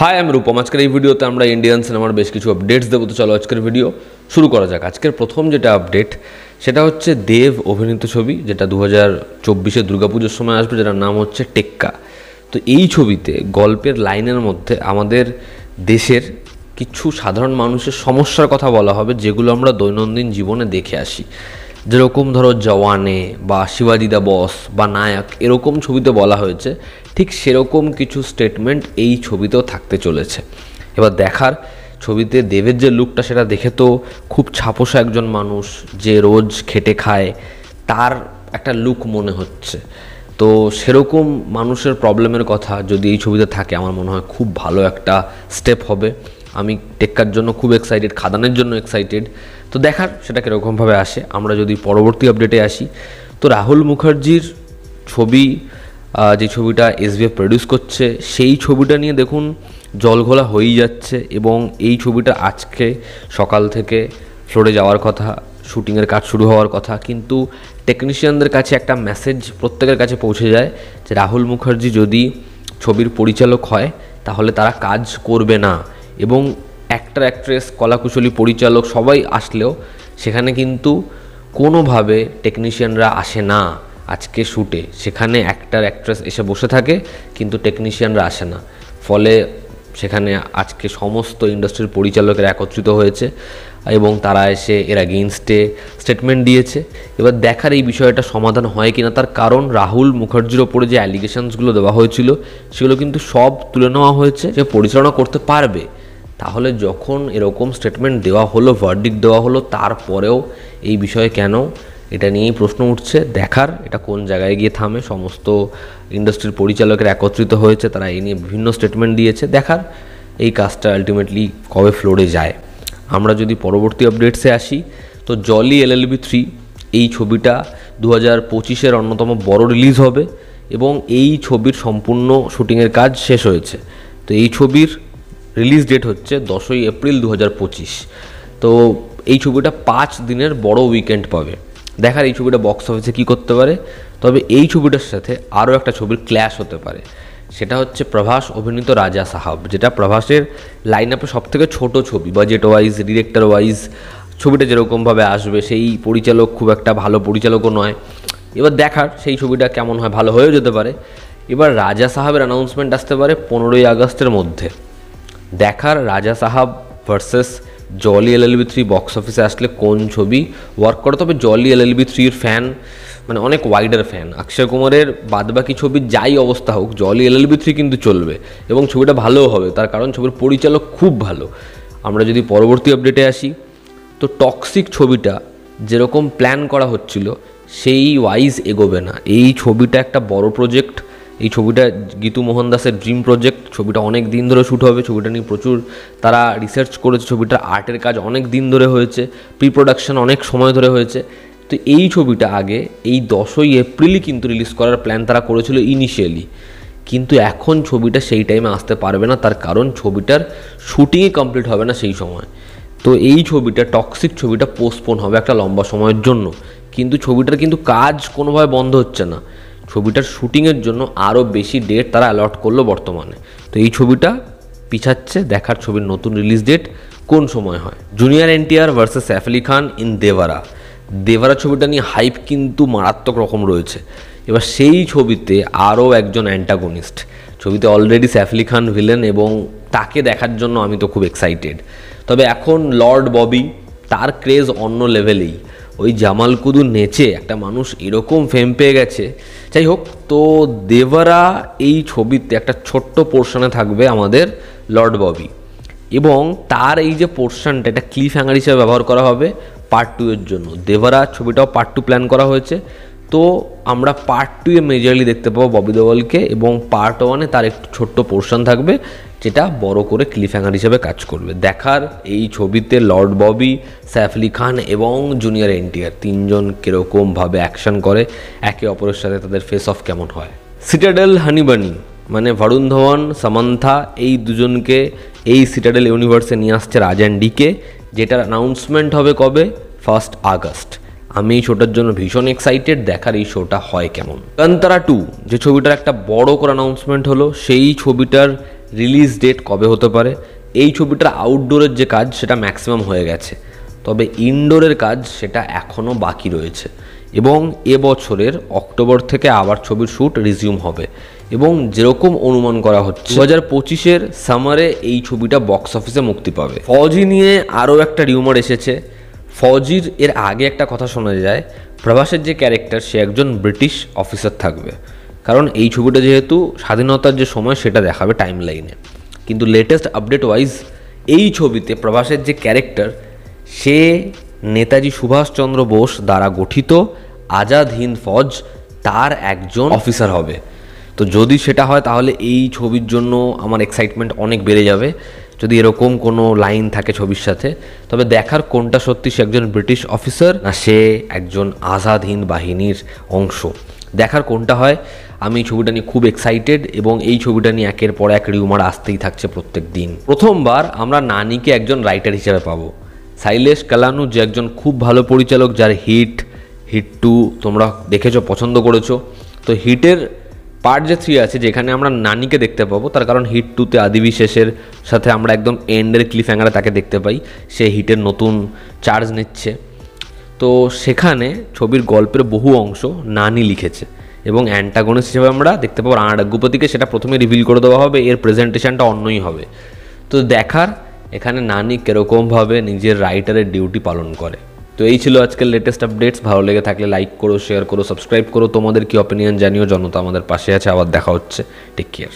high আমি রূপম আজকের এই ভিডিওতে আমরা ইন্ডিয়ান সিনেমার বেশ কিছু আপডেটস দেবো তো চলো আজকের ভিডিও শুরু করা যাক আজকের প্রথম যেটা আপডেট সেটা হচ্ছে দেব অভিনীত ছবি যেটা দু হাজার চব্বিশে দুর্গাপুজোর সময় আসবে যেটার নাম হচ্ছে টেক্কা তো এই ছবিতে গল্পের লাইনের মধ্যে আমাদের দেশের কিছু সাধারণ মানুষের সমস্যার কথা বলা হবে যেগুলো আমরা দৈনন্দিন জীবনে দেখে আসি যেরকম ধরো জওয়ানে বা শিবাজি দা বস বা নায়ক এরকম ছবিতে বলা হয়েছে ঠিক সেরকম কিছু স্টেটমেন্ট এই ছবিতেও থাকতে চলেছে এবার দেখার ছবিতে দেবের যে লুকটা সেটা দেখে তো খুব ছাপোসা একজন মানুষ যে রোজ খেটে খায় তার একটা লুক মনে হচ্ছে তো সেরকম মানুষের প্রবলেমের কথা যদি এই ছবিতে থাকে আমার মনে হয় খুব ভালো একটা স্টেপ হবে আমি টেক্কার জন্য খুব এক্সাইটেড খাদানের জন্য এক্সাইটেড তো দেখার সেটা কীরকমভাবে আসে আমরা যদি পরবর্তী আপডেটে আসি তো রাহুল মুখার্জির ছবি যে ছবিটা এসবিএফ প্রডিউস করছে সেই ছবিটা নিয়ে দেখুন জলঘোলা হয়েই যাচ্ছে এবং এই ছবিটা আজকে সকাল থেকে ফ্লোরে যাওয়ার কথা শ্যুটিংয়ের কাজ শুরু হওয়ার কথা কিন্তু টেকনিশিয়ানদের কাছে একটা মেসেজ প্রত্যেকের কাছে পৌঁছে যায় যে রাহুল মুখার্জি যদি ছবির পরিচালক হয় তাহলে তারা কাজ করবে না এবং অ্যাক্টার অ্যাক্ট্রেস কলাকুশলী পরিচালক সবাই আসলেও সেখানে কিন্তু কোনোভাবে টেকনিশিয়ানরা আসে না আজকে শ্যুটে সেখানে অ্যাক্টার অ্যাক্ট্রেস এসে বসে থাকে কিন্তু টেকনিশিয়ানরা আসে না ফলে সেখানে আজকে সমস্ত ইন্ডাস্ট্রির পরিচালকের একত্রিত হয়েছে এবং তারা এসে এর আগেইনস্টে স্টেটমেন্ট দিয়েছে এবার দেখার এই বিষয়টা সমাধান হয় কি না তার কারণ রাহুল মুখার্জির ওপরে যে অ্যালিগেশনসগুলো দেওয়া হয়েছিল সেগুলো কিন্তু সব তুলে নেওয়া হয়েছে সে পরিচালনা করতে পারবে তাহলে যখন এরকম স্টেটমেন্ট দেওয়া হলো ভার্ডিক দেওয়া হলো তারপরেও এই বিষয়ে কেন এটা নিয়েই প্রশ্ন উঠছে দেখার এটা কোন জায়গায় গিয়ে থামে সমস্ত ইন্ডাস্ট্রির পরিচালকের একত্রিত হয়েছে তারা এই নিয়ে বিভিন্ন স্টেটমেন্ট দিয়েছে দেখার এই কাজটা আলটিমেটলি কবে ফ্লোরে যায় আমরা যদি পরবর্তী আপডেটসে আসি তো জলি এলএলবি থ্রি এই ছবিটা দু হাজার পঁচিশের অন্যতম বড় রিলিজ হবে এবং এই ছবির সম্পূর্ণ শুটিংয়ের কাজ শেষ হয়েছে তো এই ছবির রিলিজ ডেট হচ্ছে দশই এপ্রিল দু তো এই ছবিটা পাঁচ দিনের বড় উইকেন্ড পাবে দেখার এই ছবিটা বক্স অফিসে কী করতে পারে তবে এই ছবিটার সাথে আরও একটা ছবির ক্ল্যাশ হতে পারে সেটা হচ্ছে প্রভাস অভিনীত রাজা সাহাব যেটা প্রভাসের লাইন আপে সবথেকে ছোটো ছবি বাজেট ওয়াইজ ডিরেক্টর ওয়াইজ ছবিটা যেরকমভাবে আসবে সেই পরিচালক খুব একটা ভালো পরিচালকও নয় এবার দেখার সেই ছবিটা কেমন হয় ভালো হয়েও যেতে পারে এবার রাজা সাহাবের অ্যানাউন্সমেন্ট আসতে পারে পনেরোই আগস্টের মধ্যে দেখার Raja Saab versus Jolly L L B three box অফিসে আসলে কোন ছবি ওয়ার্ক করে তবে জলি এল এলবি থ্রির ফ্যান মানে অনেক ওয়াইডার ফ্যান অক্ষয় কুমারের বাদবাকি ছবির যাই অবস্থা হোক জলি এল এলবি থ্রি কিন্তু চলবে এবং ছবিটা ভালোও হবে তার কারণ ছবির পরিচালক খুব ভালো আমরা যদি পরবর্তী আপডেটে আসি তো টক্সিক ছবিটা যেরকম প্ল্যান করা হচ্ছিল সেই ওয়াইজ এগোবে না এই ছবিটা একটা বড় প্রজেক্ট এই ছবিটা গীতু মোহন দাসের ড্রিম প্রজেক্ট ছবিটা অনেক দিন ধরে শ্যুট হবে ছবিটা নিয়ে প্রচুর তারা রিসার্চ করেছে ছবিটার আর্টের কাজ অনেক দিন ধরে হয়েছে প্রি প্রোডাকশান অনেক সময় ধরে হয়েছে তো এই ছবিটা আগে এই দশই এপ্রিলই কিন্তু রিলিজ করার প্ল্যান তারা করেছিল ইনিশিয়ালি কিন্তু এখন ছবিটা সেই টাইমে আসতে পারবে না তার কারণ ছবিটার শ্যুটিংই কমপ্লিট হবে না সেই সময় তো এই ছবিটা টক্সিক ছবিটা পোস্টপোন হবে একটা লম্বা সময়ের জন্য কিন্তু ছবিটার কিন্তু কাজ কোনোভাবে বন্ধ হচ্ছে না ছবিটার শুটিংয়ের জন্য আরও বেশি ডেট তারা অ্যালট করলো বর্তমানে তো এই ছবিটা পিছাচ্ছে দেখার ছবির নতুন রিলিজ ডেট কোন সময় হয় junior NTR versus Saif Ali Khan in Devara Devara ছবিটা নিয়ে হাইপ কিন্তু মারাত্মক রকম রয়েছে এবার সেই ছবিতে আরও একজন অ্যান্টাগনিস্ট ছবিতে অলরেডি স্যাফলি আলি খান ভিলেন এবং তাকে দেখার জন্য আমি তো খুব এক্সাইটেড তবে এখন লর্ড ববি তার ক্রেজ অন্য লেভেলেই ওই জামাল কুদু নেচে একটা মানুষ এরকম ফেম পেয়ে গেছে যাই হোক তো দেবারা এই ছবিতে একটা ছোট্ট পোর্শনে থাকবে আমাদের লর্ড ববি এবং তার এই যে পোর্শনটা এটা ক্লিফ হ্যাঙ্গার হিসেবে ব্যবহার করা হবে পার্ট টু এর জন্য দেবারা ছবিটাও পার্ট টু প্ল্যান করা হয়েছে তো আমরা পার্ট টুয়ে মেজরলি দেখতে পাবো ববি দেওয়ালকে এবং পার্ট ওয়ানে তার একটু ছোট্ট পোর্শন থাকবে যেটা বড় করে ক্লিফ্যাঙ্গার হিসেবে কাজ করবে দেখার এই ছবিতে লর্ড ববি স্যাফলি খান এবং জুনিয়র এনটিআর তিনজন কীরকমভাবে অ্যাকশন করে একে অপরের সাথে তাদের ফেস অফ কেমন হয় সিটাডেল হানিবানি মানে ভরুণ ধওয়ান সামান্থা এই দুজনকে এই সিটাডেল ইউনিভার্সে নিয়ে আসছে রাজান ডিকে যেটার অ্যানাউন্সমেন্ট হবে কবে ফার্স্ট আগস্ট আমি এই শোটার জন্য ভীষণ এক্সাইটেড দেখার এই শোটা হয় কেমন কান্তারা টু যে ছবিটার একটা বড় করে অ্যানাউন্সমেন্ট হলো সেই ছবিটার রিলিজ ডেট কবে হতে পারে এই ছবিটার আউটডোরের যে কাজ সেটা ম্যাক্সিমাম হয়ে গেছে তবে ইনডোরের কাজ সেটা এখনও বাকি রয়েছে এবং এবছরের অক্টোবর থেকে আবার ছবির শ্যুট রিজিউম হবে এবং যেরকম অনুমান করা হচ্ছে দু হাজার পঁচিশের সামারে এই ছবিটা বক্স অফিসে মুক্তি পাবে ফজি নিয়ে আরও একটা রিউমার এসেছে ফৌজির এর আগে একটা কথা শোনা যায় প্রভাসের যে ক্যারেক্টার সে একজন ব্রিটিশ অফিসার থাকবে কারণ এই ছবিটা যেহেতু স্বাধীনতার যে সময় সেটা দেখাবে টাইম লাইনে কিন্তু লেটেস্ট আপডেট ওয়াইজ এই ছবিতে প্রভাসের যে ক্যারেক্টার সে নেতাজি সুভাষচন্দ্র বোস দ্বারা গঠিত আজাদ হিন্দ ফৌজ তার একজন অফিসার হবে তো যদি সেটা হয় তাহলে এই ছবির জন্য আমার এক্সাইটমেন্ট অনেক বেড়ে যাবে যদি এরকম কোনো লাইন থাকে ছবির সাথে তবে দেখার কোনটা সত্যি সে একজন ব্রিটিশ অফিসার না সে একজন আজাদ হিন্দ বাহিনীর অংশ দেখার কোনটা হয় আমি এই ছবিটা নিয়ে খুব এক্সাইটেড এবং এই ছবিটা নিয়ে একের পর এক রিউমার আসতেই থাকছে প্রত্যেক দিন প্রথমবার আমরা নানিকে একজন রাইটার হিসেবে পাবো সাইলেশ কালানু যে একজন খুব ভালো পরিচালক যার হিট হিট টু তোমরা দেখেছো পছন্দ করেছো তো হিটের পার্ট যে থ্রি আছে যেখানে আমরা নানিকে দেখতে পাবো তার কারণ হিট টুতে আদিবিশেষের সাথে আমরা একদম এন্ডের ক্লিফ হ্যাঙ্গারে তাকে দেখতে পাই সে হিটের নতুন চার্জ নিচ্ছে তো সেখানে ছবির গল্পের বহু অংশ নানি লিখেছে এবং অ্যান্টাগনিস্ট হিসেবে আমরা দেখতে পাবো রানা ডাগ্গুপতিকে সেটা প্রথমে রিভিল করে দেওয়া হবে এর প্রেজেন্টেশনটা অন্যই হবে তো দেখার এখানে নানি কীরকমভাবে নিজের রাইটারের ডিউটি পালন করে তো এই ছিল আজকের লেটেস্ট আপডেটস ভালো লেগে থাকলে লাইক করো শেয়ার করো সাবস্ক্রাইব করো তোমাদের কি অপিনিয়ন জানিও জনতা আমাদের পাশে আছে আবার দেখা হচ্ছে টেক কেয়ার